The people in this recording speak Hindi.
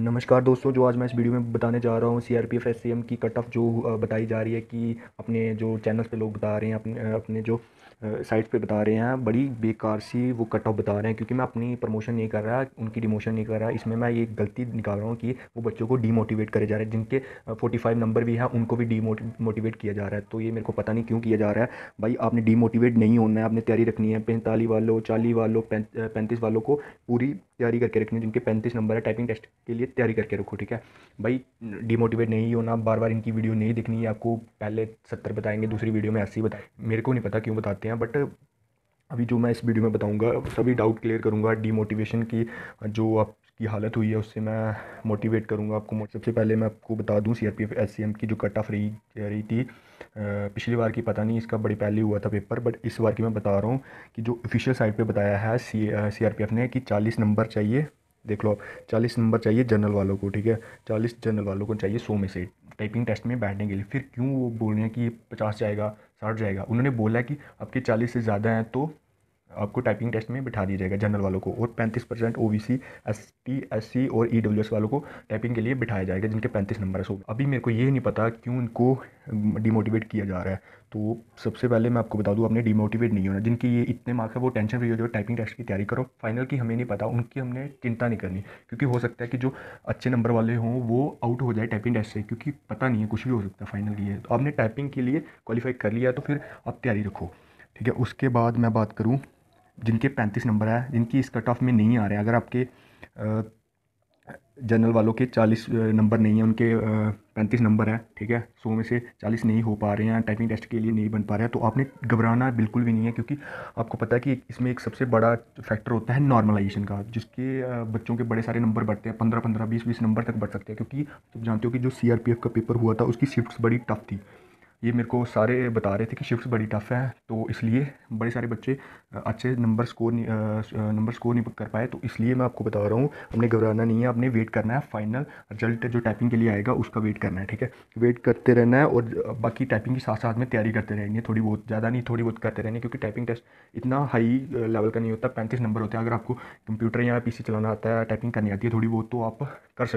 नमस्कार दोस्तों जो आज मैं इस वीडियो में बताने जा रहा हूँ C R P F S C M की कट ऑफ जो बताई जा रही है कि अपने जो चैनल्स पे लोग बता रहे हैं अपने अपने जो साइट्स पे बता रहे हैं बड़ी बेकार सी वो कट ऑफ बता रहे हैं क्योंकि मैं अपनी प्रमोशन नहीं कर रहा उनकी डिमोशन नहीं कर रहा इसमें मैं ये गलती निकाल रहा हूँ कि वो बच्चों को डीमोटिवेट करे जा रहे हैं जिनके फोर्टी फाइव नंबर भी हैं उनको भी डीमोटिवेट किया जा रहा है तो ये मेरे को पता नहीं क्यों किया जा रहा है भाई आपने डीमोटिवेट नहीं होना है आपने तैयारी रखनी है पैंतालीस वालों चालीस वालों पैंतीस वालों को पूरी तैयारी करके रखनी है जिनके पैंतीस नंबर है टाइपिंग टेस्ट के लिए तैयारी करके रखो ठीक है भाई डिमोटिवेट नहीं होना बार बार इनकी वीडियो नहीं देखनी है आपको पहले सत्तर बताएंगे दूसरी वीडियो में ही बताए मेरे को नहीं पता क्यों बताते हैं बट अभी जो मैं इस वीडियो में बताऊंगा सभी डाउट क्लियर करूंगा डीमोटिवेशन की जो आपकी हालत हुई है उससे मैं मोटिवेट करूंगा आपको सबसे पहले मैं आपको बता दूं सीआरपीएफ एससीएम की जो कट ऑफ रही रही थी पिछली बार की पता नहीं इसका बड़ी पहले हुआ था पेपर बट इस बार की मैं बता रहा हूँ कि जो ऑफिशियल साइट पर बताया है सी ने कि चालीस नंबर चाहिए देख लो आप चालीस नंबर चाहिए जनरल वालों को ठीक है चालीस जनरल वालों को चाहिए सौ में से टाइपिंग टेस्ट में बैठने के लिए फिर क्यों वो बोल रहे हैं कि पचास जाएगा साठ जाएगा उन्होंने बोला कि आपके चालीस से ज़्यादा हैं तो आपको टाइपिंग टेस्ट में बिठा दिया जाएगा जनरल वालों को और पैंतीस percent O B C S T S C और ई डब्ल्यू एस वालों को टाइपिंग के लिए बिठाया जाएगा जिनके पैंतीस नंबर है सो अभी मेरे को ये नहीं पता क्यों इनको डिमोटिवेट किया जा रहा है तो सबसे पहले मैं आपको बता दूँ आपने डिमोटिवेट नहीं होना जिनकी ये इतने मार्क्स है वो टेंशन फ्री हो जाओ टाइपिंग टेस्ट की तैयारी करो फाइनल की हमें नहीं पता उनकी हमने चिंता नहीं करनी क्योंकि हो सकता है कि जो अच्छे नंबर वाले हों वो आउट हो जाए टाइपिंग टेस्ट से क्योंकि पता नहीं है कुछ भी हो सकता है फाइनल की है तो आपने टाइपिंग के लिए क्वालिफाई कर लिया तो फिर आप तैयारी रखो ठीक है उसके बाद मैं बात करूँ जिनके पैंतीस नंबर है जिनकी इस कट ऑफ में नहीं आ रहे अगर आपके जनरल वालों के चालीस नंबर नहीं है उनके पैंतीस नंबर है ठीक है सौ में से चालीस नहीं हो पा रहे हैं टाइपिंग टेस्ट के लिए नहीं बन पा रहे हैं तो आपने घबराना बिल्कुल भी नहीं है क्योंकि आपको पता है कि इसमें एक सबसे बड़ा फैक्टर होता है नॉर्मलाइजेशन का जिसके बच्चों के बड़े सारे नंबर बढ़ते हैं पंद्रह पंद्रह बीस बीस नंबर तक बढ़ सकते हैं क्योंकि आप जानते हो कि जो सी का पेपर हुआ था उसकी शिफ्ट बड़ी टफ थी ये मेरे को सारे बता रहे थे कि शिफ्ट्स बड़ी टफ़ है तो इसलिए बड़े सारे बच्चे अच्छे नंबर स्कोर नहीं नंबर स्कोर नहीं कर पाए तो इसलिए मैं आपको बता रहा हूँ हमने घबराना नहीं है आपने वेट करना है फाइनल रिजल्ट जो टाइपिंग के लिए आएगा उसका वेट करना है ठीक है वेट करते रहना है और बाकी टाइपिंग के साथ साथ में तैयारी करते रहनी है थोड़ी बहुत ज़्यादा नहीं थोड़ी बहुत करते रहनी क्योंकि टाइपिंग टेस्ट इतना हाई लेवल का नहीं होता पैंतीस नंबर होता है अगर आपको कंप्यूटर या पी चलाना आता है टाइपिंग करनी आती है थोड़ी बहुत तो आप कर सकते